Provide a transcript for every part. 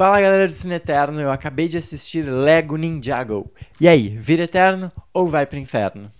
Fala galera do Cine Eterno, eu acabei de assistir Lego Ninjago. E aí, vira eterno ou vai pro inferno?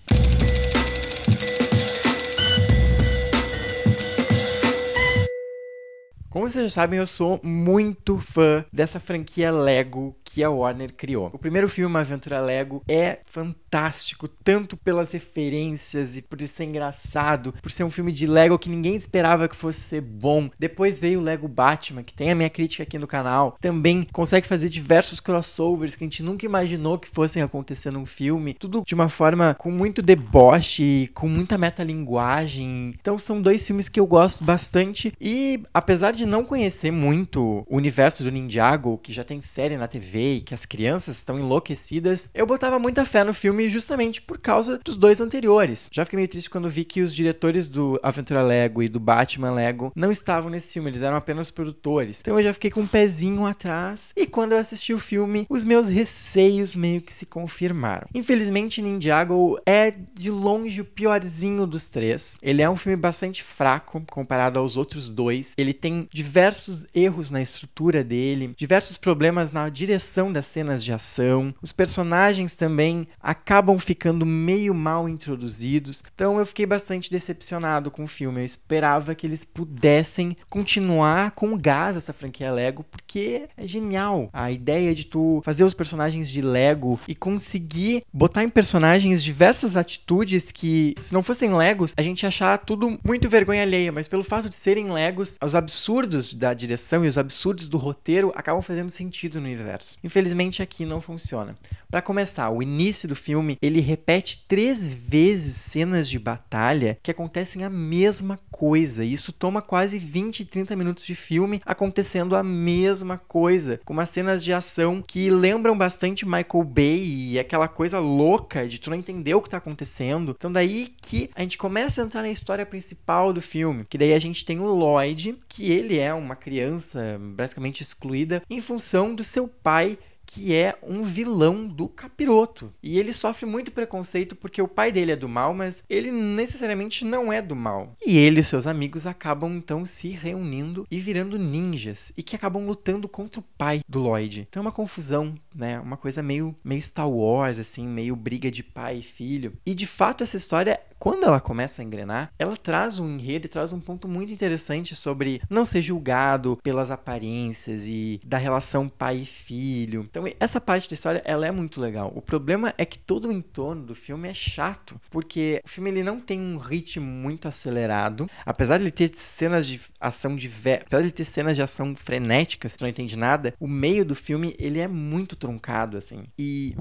Como vocês já sabem, eu sou muito fã dessa franquia Lego que a Warner criou. O primeiro filme, Uma Aventura Lego, é fantástico, tanto pelas referências e por ser engraçado, por ser um filme de Lego que ninguém esperava que fosse ser bom. Depois veio o Lego Batman, que tem a minha crítica aqui no canal, também consegue fazer diversos crossovers que a gente nunca imaginou que fossem acontecer num filme, tudo de uma forma com muito deboche, com muita metalinguagem. Então são dois filmes que eu gosto bastante e apesar de não conhecer muito o universo do Ninjago, que já tem série na TV, e que as crianças estão enlouquecidas, eu botava muita fé no filme justamente por causa dos dois anteriores. Já fiquei meio triste quando vi que os diretores do Aventura Lego e do Batman Lego não estavam nesse filme, eles eram apenas produtores. Então eu já fiquei com um pezinho atrás. E quando eu assisti o filme, os meus receios meio que se confirmaram. Infelizmente, Ninjago é de longe o piorzinho dos três. Ele é um filme bastante fraco comparado aos outros dois. Ele tem diversos erros na estrutura dele, diversos problemas na direção direção das cenas de ação, os personagens também acabam ficando meio mal introduzidos. Então eu fiquei bastante decepcionado com o filme. Eu esperava que eles pudessem continuar com gás essa franquia Lego, porque é genial. A ideia de tu fazer os personagens de Lego e conseguir botar em personagens diversas atitudes que, se não fossem Legos, a gente ia achar tudo muito vergonha alheia, mas pelo fato de serem Legos, os absurdos da direção e os absurdos do roteiro acabam fazendo sentido no universo. Infelizmente aqui não funciona. Para começar, o início do filme ele repete três vezes cenas de batalha que acontecem a mesma coisa. isso toma quase 20, 30 minutos de filme acontecendo a mesma coisa, com umas cenas de ação que lembram bastante Michael Bay e aquela coisa louca de tu não entender o que tá acontecendo. Então daí que a gente começa a entrar na história principal do filme, que daí a gente tem o Lloyd, que ele é uma criança basicamente excluída em função do seu pai que é um vilão do capiroto. E ele sofre muito preconceito porque o pai dele é do mal, mas ele necessariamente não é do mal. E ele e seus amigos acabam então se reunindo e virando ninjas e que acabam lutando contra o pai do Lloyd. Então é uma confusão, né? Uma coisa meio meio Star Wars assim, meio briga de pai e filho. E de fato essa história quando ela começa a engrenar, ela traz um enredo e traz um ponto muito interessante sobre não ser julgado pelas aparências e da relação pai então, e filho. Então, essa parte da história, ela é muito legal. O problema é que todo o entorno do filme é chato, porque o filme ele não tem um ritmo muito acelerado, apesar de ele ter cenas de ação diversas, apesar de ele ter cenas de ação frenéticas, você não entende nada, o meio do filme ele é muito truncado assim. E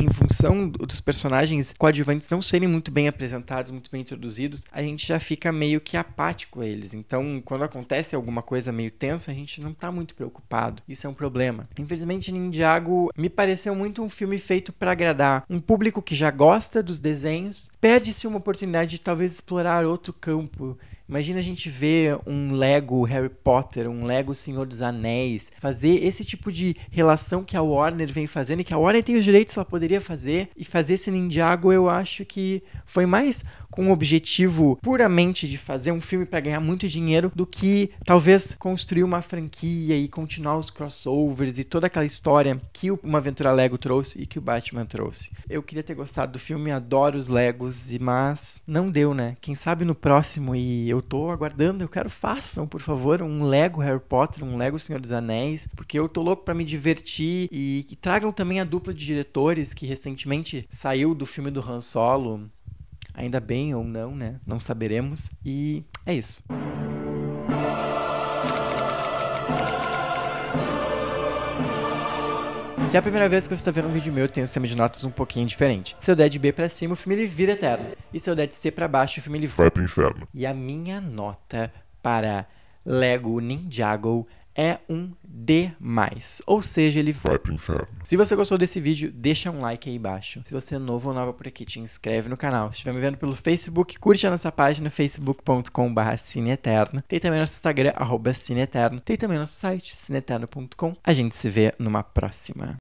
em função dos personagens coadjuvantes não serem muito bem apresentados, muito bem introduzidos, a gente já fica meio que apático a eles. Então, quando acontece alguma coisa meio tensa, a gente não tá muito preocupado. Isso é um problema. Infelizmente, Ninjago me pareceu muito um filme feito para agradar um público que já gosta dos desenhos, perde-se uma oportunidade de talvez explorar outro campo Imagina a gente ver um Lego Harry Potter, um Lego Senhor dos Anéis, fazer esse tipo de relação que a Warner vem fazendo e que a Warner tem os direitos, ela poderia fazer, e fazer esse Ninjago eu acho que foi mais com o objetivo puramente de fazer um filme para ganhar muito dinheiro do que talvez construir uma franquia e continuar os crossovers e toda aquela história que uma aventura Lego trouxe e que o Batman trouxe. Eu queria ter gostado do filme, adoro os Legos, mas não deu, né? Quem sabe no próximo e eu tô aguardando, eu quero façam, por favor, um Lego Harry Potter, um Lego Senhor dos Anéis, porque eu tô louco para me divertir e que tragam também a dupla de diretores que recentemente saiu do filme do Han Solo, Ainda bem ou não, né? Não saberemos. E é isso. Se é a primeira vez que você está vendo um vídeo meu, tem um sistema de notas um pouquinho diferente. Se eu der de B para cima, o filme ele vira eterno. E se eu der de C para baixo, o filme ele vai pro inferno. E a minha nota para Lego Ninjago é um D+, ou seja, ele vai pro inferno. Se você gostou desse vídeo, deixa um like aí embaixo. Se você é novo ou nova por aqui, te inscreve no canal. Se estiver me vendo pelo Facebook, curte a nossa página facebook.com.br cineeterno. Tem também nosso Instagram, arroba cineeterno. Tem também nosso site, cineeterno.com. A gente se vê numa próxima.